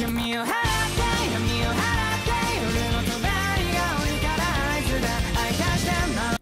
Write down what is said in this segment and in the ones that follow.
give me a hand.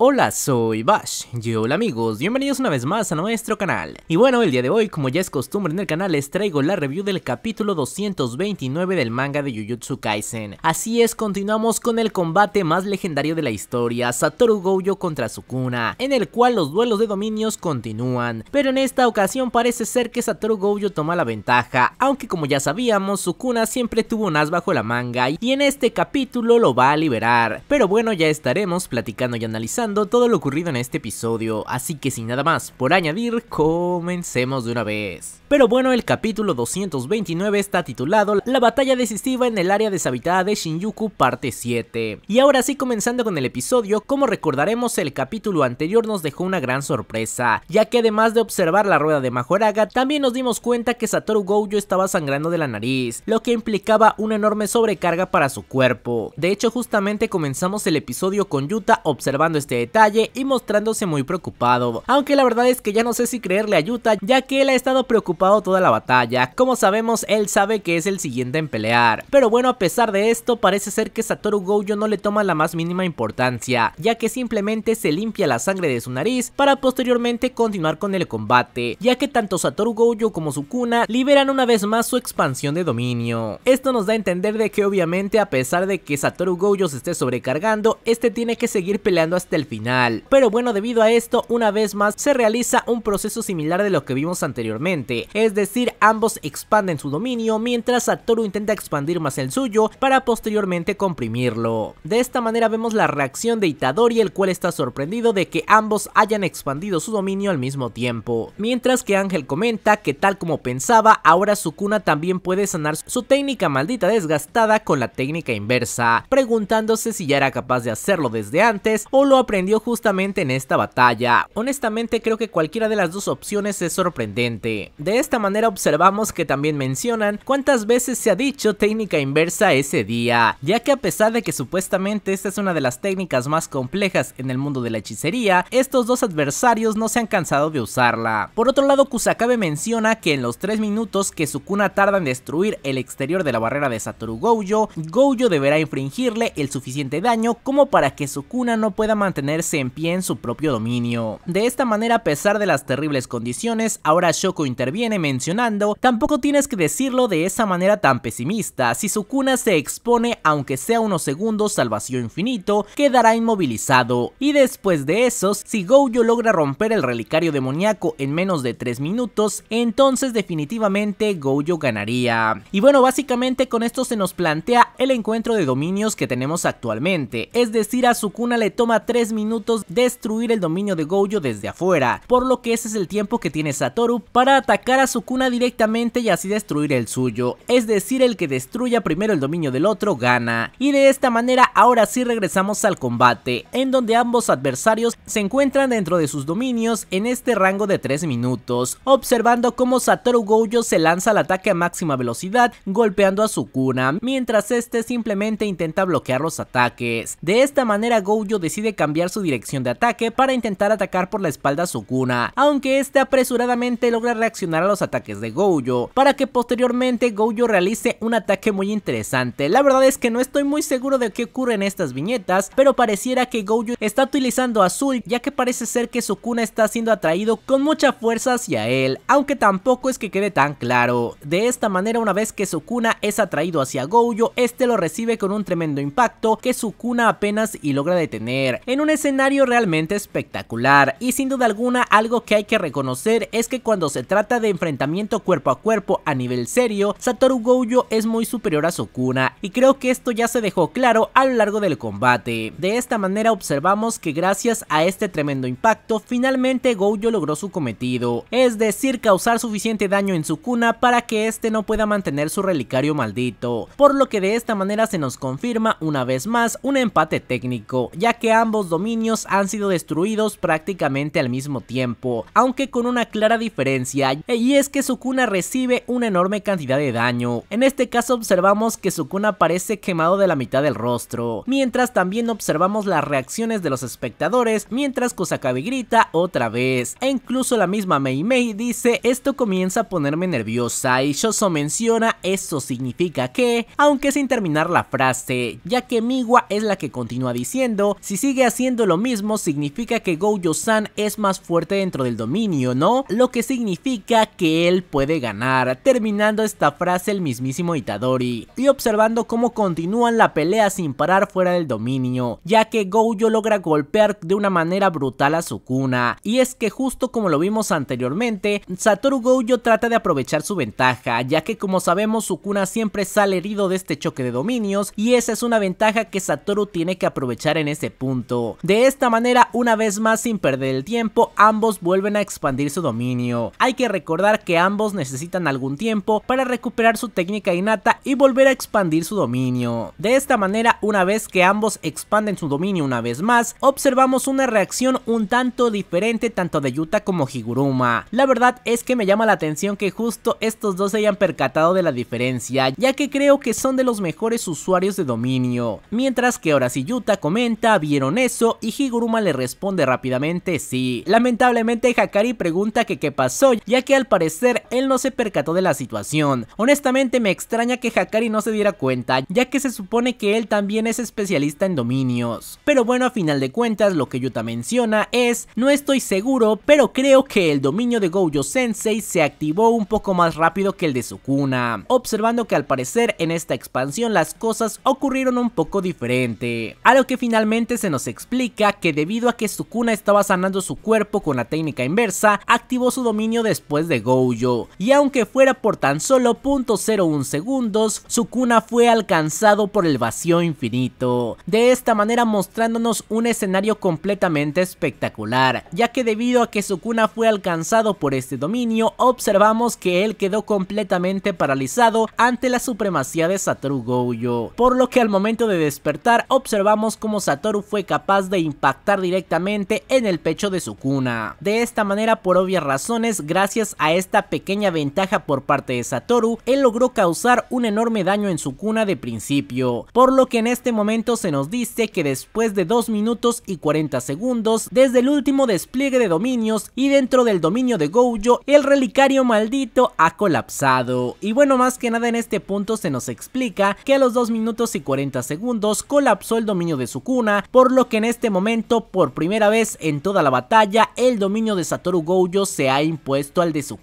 Hola, soy Bash. Y hola amigos, bienvenidos una vez más a nuestro canal. Y bueno, el día de hoy, como ya es costumbre en el canal, les traigo la review del capítulo 229 del manga de Jujutsu Kaisen. Así es, continuamos con el combate más legendario de la historia, Satoru Gojo contra Sukuna, en el cual los duelos de dominios continúan. Pero en esta ocasión parece ser que Satoru Gojo toma la ventaja, aunque como ya sabíamos, Sukuna siempre tuvo un as bajo la manga y en este capítulo lo va a liberar. Pero bueno, ya estaremos platicando y analizando todo lo ocurrido en este episodio, así que sin nada más por añadir, comencemos de una vez. Pero bueno, el capítulo 229 está titulado La batalla decisiva en el área deshabitada de Shinjuku parte 7. Y ahora sí comenzando con el episodio, como recordaremos el capítulo anterior nos dejó una gran sorpresa, ya que además de observar la rueda de Majoraga, también nos dimos cuenta que Satoru Gojo estaba sangrando de la nariz, lo que implicaba una enorme sobrecarga para su cuerpo. De hecho justamente comenzamos el episodio con Yuta observando este detalle y mostrándose muy preocupado, aunque la verdad es que ya no sé si creerle a Yuta ya que él ha estado preocupado toda la batalla, como sabemos él sabe que es el siguiente en pelear. Pero bueno a pesar de esto parece ser que Satoru Gojo no le toma la más mínima importancia, ya que simplemente se limpia la sangre de su nariz para posteriormente continuar con el combate, ya que tanto Satoru Gojo como Sukuna liberan una vez más su expansión de dominio. Esto nos da a entender de que obviamente a pesar de que Satoru Gojo se esté sobrecargando, este tiene que seguir peleando hasta el final. Pero bueno debido a esto una vez más se realiza un proceso similar de lo que vimos anteriormente, es decir, ambos expanden su dominio mientras Satoru intenta expandir más el suyo para posteriormente comprimirlo. De esta manera vemos la reacción de Itadori, el cual está sorprendido de que ambos hayan expandido su dominio al mismo tiempo. Mientras que Ángel comenta que tal como pensaba, ahora Sukuna también puede sanar su técnica maldita desgastada con la técnica inversa, preguntándose si ya era capaz de hacerlo desde antes o lo aprendió justamente en esta batalla. Honestamente creo que cualquiera de las dos opciones es sorprendente. De esta manera observamos que también mencionan cuántas veces se ha dicho técnica inversa ese día, ya que a pesar de que supuestamente esta es una de las técnicas más complejas en el mundo de la hechicería, estos dos adversarios no se han cansado de usarla. Por otro lado, Kusakabe menciona que en los 3 minutos que Sukuna tarda en destruir el exterior de la barrera de Satoru Gojo, Gojo deberá infringirle el suficiente daño como para que Sukuna no pueda mantenerse en pie en su propio dominio. De esta manera, a pesar de las terribles condiciones, ahora Shoko interviene mencionando, tampoco tienes que decirlo de esa manera tan pesimista. Si Sukuna se expone, aunque sea unos segundos al vacío infinito, quedará inmovilizado. Y después de esos, si Gojo logra romper el relicario demoníaco en menos de 3 minutos, entonces definitivamente Gojo ganaría. Y bueno, básicamente con esto se nos plantea el encuentro de dominios que tenemos actualmente, es decir a Sukuna le toma 3 minutos destruir el dominio de Gojo desde afuera, por lo que ese es el tiempo que tiene Satoru para atacar a su cuna directamente y así destruir el suyo, es decir el que destruya primero el dominio del otro gana. Y de esta manera ahora sí regresamos al combate, en donde ambos adversarios se encuentran dentro de sus dominios en este rango de 3 minutos, observando cómo Satoru Gojo se lanza al ataque a máxima velocidad golpeando a su cuna mientras este simplemente intenta bloquear los ataques. De esta manera Gojo decide cambiar su dirección de ataque para intentar atacar por la espalda a cuna aunque este apresuradamente logra reaccionar los ataques de Gojo, para que posteriormente Gojo realice un ataque muy interesante. La verdad es que no estoy muy seguro de qué ocurre en estas viñetas, pero pareciera que Gojo está utilizando azul, ya que parece ser que Sukuna está siendo atraído con mucha fuerza hacia él, aunque tampoco es que quede tan claro. De esta manera, una vez que Sukuna es atraído hacia Gojo, este lo recibe con un tremendo impacto que su cuna apenas y logra detener, en un escenario realmente espectacular, y sin duda alguna algo que hay que reconocer es que cuando se trata de enfrentamiento cuerpo a cuerpo a nivel serio, Satoru Gojo es muy superior a Sukuna y creo que esto ya se dejó claro a lo largo del combate. De esta manera observamos que gracias a este tremendo impacto, finalmente Gojo logró su cometido, es decir causar suficiente daño en Sukuna para que este no pueda mantener su relicario maldito, por lo que de esta manera se nos confirma una vez más un empate técnico, ya que ambos dominios han sido destruidos prácticamente al mismo tiempo, aunque con una clara diferencia, y es que Sukuna recibe una enorme cantidad de daño. En este caso observamos que Sukuna parece quemado de la mitad del rostro, mientras también observamos las reacciones de los espectadores mientras Kusakabe grita otra vez. E incluso la misma Mei Mei dice esto comienza a ponerme nerviosa y Shoso menciona Eso significa que, aunque sin terminar la frase, ya que Miwa es la que continúa diciendo, si sigue haciendo lo mismo significa que Gojo-san es más fuerte dentro del dominio, ¿no? Lo que significa que él puede ganar, terminando esta frase el mismísimo Itadori, y observando cómo continúan la pelea sin parar fuera del dominio, ya que Gojo logra golpear de una manera brutal a Sukuna, y es que justo como lo vimos anteriormente, Satoru Gojo trata de aprovechar su ventaja, ya que como sabemos Sukuna siempre sale herido de este choque de dominios, y esa es una ventaja que Satoru tiene que aprovechar en ese punto. De esta manera, una vez más sin perder el tiempo, ambos vuelven a expandir su dominio. Hay que recordar que ambos necesitan algún tiempo para recuperar su técnica innata y volver a expandir su dominio. De esta manera, una vez que ambos expanden su dominio una vez más, observamos una reacción un tanto diferente tanto de Yuta como Higuruma. La verdad es que me llama la atención que justo estos dos se hayan percatado de la diferencia, ya que creo que son de los mejores usuarios de dominio. Mientras que ahora si Yuta comenta, vieron eso y Higuruma le responde rápidamente sí. Lamentablemente Hakari pregunta que qué pasó, ya que al parecer él no se percató de la situación. Honestamente me extraña que Hakari no se diera cuenta, ya que se supone que él también es especialista en dominios. Pero bueno, a final de cuentas lo que Yuta menciona es, no estoy seguro, pero creo que el dominio de Gojo Sensei se activó un poco más rápido que el de Sukuna, observando que al parecer en esta expansión las cosas ocurrieron un poco diferente. A lo que finalmente se nos explica que debido a que Sukuna estaba sanando su cuerpo con la técnica inversa, activó su dominio después de goyo y aunque fuera por tan solo .01 segundos, cuna fue alcanzado por el vacío infinito, de esta manera mostrándonos un escenario completamente espectacular, ya que debido a que su cuna fue alcanzado por este dominio, observamos que él quedó completamente paralizado ante la supremacía de Satoru Gojo, por lo que al momento de despertar observamos cómo Satoru fue capaz de impactar directamente en el pecho de su cuna De esta manera, por obvias razones, gracias a esta pequeña ventaja por parte de Satoru, él logró causar un enorme daño en su cuna de principio, por lo que en este momento se nos dice que después de 2 minutos y 40 segundos desde el último despliegue de dominios y dentro del dominio de Gojo, el relicario maldito ha colapsado. Y bueno, más que nada en este punto se nos explica que a los 2 minutos y 40 segundos colapsó el dominio de su cuna, por lo que en este momento por primera vez en toda la batalla el dominio de Satoru Gojo se ha impuesto al de su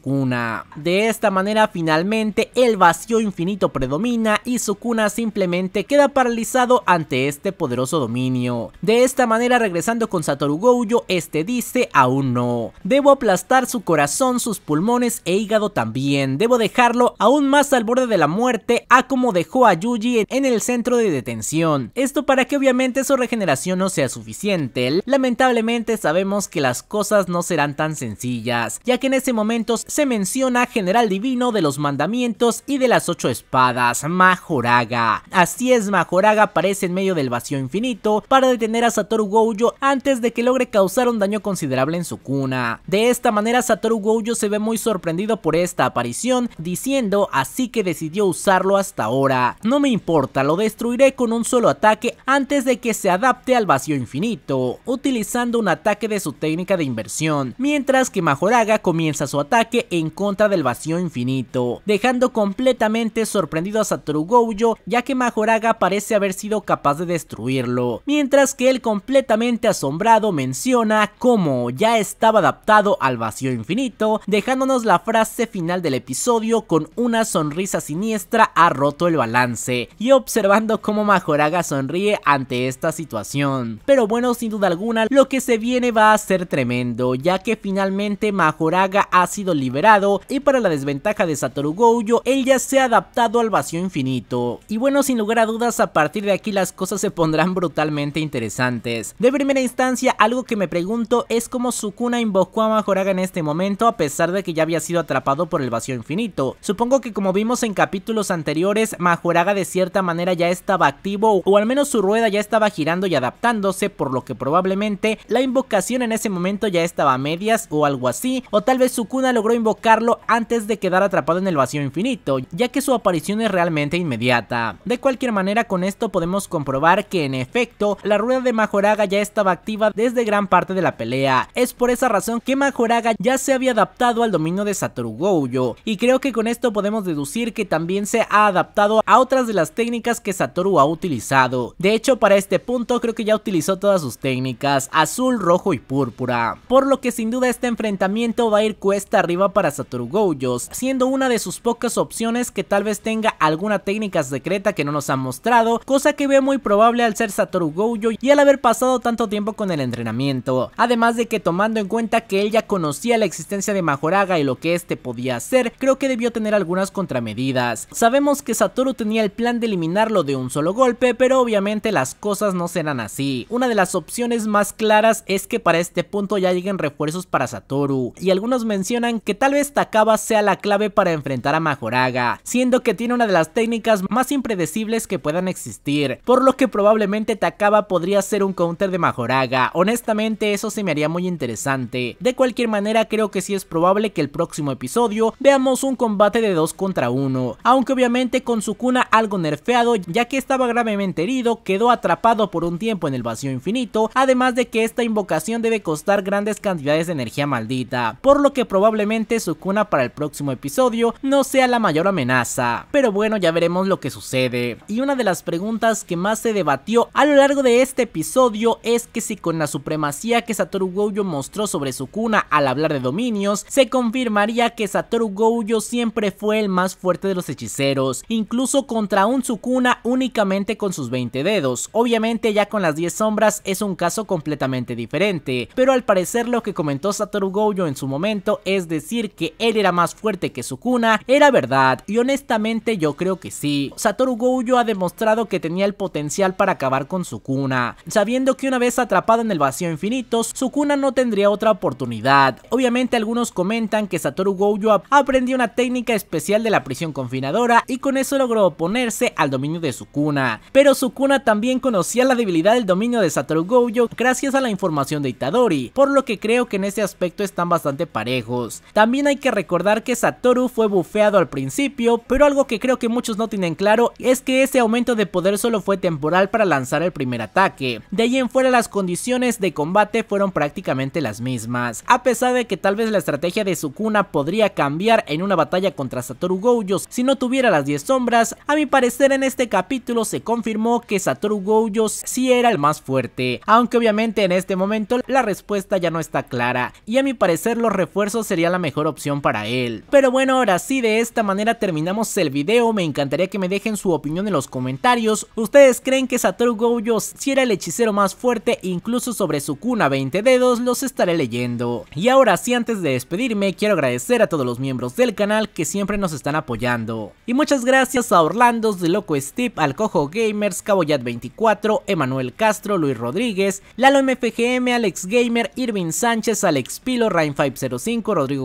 de esta manera finalmente el vacío infinito predomina y Sukuna simplemente queda paralizado ante este poderoso dominio. De esta manera regresando con Satoru Gojo, este dice aún no. Debo aplastar su corazón, sus pulmones e hígado también. Debo dejarlo aún más al borde de la muerte a como dejó a Yuji en el centro de detención. Esto para que obviamente su regeneración no sea suficiente. Lamentablemente sabemos que las cosas no serán tan sencillas, ya que en ese momento se menciona general divino de los mandamientos y de las ocho espadas, Majoraga. Así es, Majoraga aparece en medio del vacío infinito para detener a Satoru Gojo antes de que logre causar un daño considerable en su cuna. De esta manera Satoru Gojo se ve muy sorprendido por esta aparición, diciendo así que decidió usarlo hasta ahora. No me importa, lo destruiré con un solo ataque antes de que se adapte al vacío infinito, utilizando un ataque de su técnica de inversión, mientras que Majoraga comienza su ataque que en contra del vacío infinito, dejando completamente sorprendido a Satoru Gojo ya que Majoraga parece haber sido capaz de destruirlo, mientras que él completamente asombrado menciona cómo ya estaba adaptado al vacío infinito, dejándonos la frase final del episodio con una sonrisa siniestra ha roto el balance y observando cómo Majoraga sonríe ante esta situación. Pero bueno, sin duda alguna, lo que se viene va a ser tremendo, ya que finalmente Majoraga ha sido liberado y para la desventaja de Satoru Gojo, él ya se ha adaptado al vacío infinito. Y bueno, sin lugar a dudas, a partir de aquí las cosas se pondrán brutalmente interesantes. De primera instancia, algo que me pregunto es cómo Sukuna invocó a Majoraga en este momento a pesar de que ya había sido atrapado por el vacío infinito. Supongo que como vimos en capítulos anteriores, Majoraga de cierta manera ya estaba activo o al menos su rueda ya estaba girando y adaptándose, por lo que probablemente la invocación en ese momento ya estaba a medias o algo así, o tal vez Sukuna lo logró invocarlo antes de quedar atrapado en el vacío infinito, ya que su aparición es realmente inmediata. De cualquier manera, con esto podemos comprobar que en efecto, la rueda de Majoraga ya estaba activa desde gran parte de la pelea. Es por esa razón que Majoraga ya se había adaptado al dominio de Satoru Gojo, y creo que con esto podemos deducir que también se ha adaptado a otras de las técnicas que Satoru ha utilizado. De hecho, para este punto creo que ya utilizó todas sus técnicas, azul, rojo y púrpura. Por lo que sin duda este enfrentamiento va a ir cuesta arriba para Satoru Gojo, siendo una de sus pocas opciones que tal vez tenga alguna técnica secreta que no nos ha mostrado, cosa que ve muy probable al ser Satoru Gojo y al haber pasado tanto tiempo con el entrenamiento. Además de que tomando en cuenta que él ya conocía la existencia de Majoraga y lo que este podía hacer, creo que debió tener algunas contramedidas. Sabemos que Satoru tenía el plan de eliminarlo de un solo golpe, pero obviamente las cosas no serán así. Una de las opciones más claras es que para este punto ya lleguen refuerzos para Satoru, y algunos mencionan que tal vez Takaba sea la clave para enfrentar a Majoraga, siendo que tiene una de las técnicas más impredecibles que puedan existir, por lo que probablemente Takaba podría ser un counter de Majoraga, honestamente eso se me haría muy interesante. De cualquier manera creo que sí es probable que el próximo episodio veamos un combate de 2 contra 1, aunque obviamente con Sukuna algo nerfeado ya que estaba gravemente herido, quedó atrapado por un tiempo en el vacío infinito, además de que esta invocación debe costar grandes cantidades de energía maldita, por lo que probablemente su cuna para el próximo episodio no sea la mayor amenaza. Pero bueno, ya veremos lo que sucede. Y una de las preguntas que más se debatió a lo largo de este episodio es que si con la supremacía que Satoru Gojo mostró sobre su cuna al hablar de dominios, se confirmaría que Satoru Gojo siempre fue el más fuerte de los hechiceros, incluso contra un Sukuna únicamente con sus 20 dedos. Obviamente ya con las 10 sombras es un caso completamente diferente, pero al parecer lo que comentó Satoru Gojo en su momento es de decir que él era más fuerte que Sukuna era verdad y honestamente yo creo que sí. Satoru Gojo ha demostrado que tenía el potencial para acabar con Sukuna, sabiendo que una vez atrapado en el vacío infinito, Sukuna no tendría otra oportunidad. Obviamente algunos comentan que Satoru Gojo aprendió una técnica especial de la prisión confinadora y con eso logró oponerse al dominio de Sukuna, pero Sukuna también conocía la debilidad del dominio de Satoru Gojo gracias a la información de Itadori, por lo que creo que en ese aspecto están bastante parejos. También hay que recordar que Satoru fue bufeado al principio, pero algo que creo que muchos no tienen claro es que ese aumento de poder solo fue temporal para lanzar el primer ataque. De ahí en fuera las condiciones de combate fueron prácticamente las mismas. A pesar de que tal vez la estrategia de Sukuna podría cambiar en una batalla contra Satoru Gojo si no tuviera las 10 sombras, a mi parecer en este capítulo se confirmó que Satoru Gojo sí era el más fuerte, aunque obviamente en este momento la respuesta ya no está clara y a mi parecer los refuerzos serían mejor opción para él. Pero bueno, ahora sí, de esta manera terminamos el video, me encantaría que me dejen su opinión en los comentarios. ¿Ustedes creen que Satoru Gojo si era el hechicero más fuerte incluso sobre su cuna 20 dedos? Los estaré leyendo. Y ahora sí, antes de despedirme, quiero agradecer a todos los miembros del canal que siempre nos están apoyando. Y muchas gracias a Orlandos, de Loco Steve, Alcojo Gamers, Caboyat24, Emanuel Castro, Luis Rodríguez, Lalo MFGM, Alex Gamer, Irving Sánchez, Alex Pilo, Rain505, Rodrigo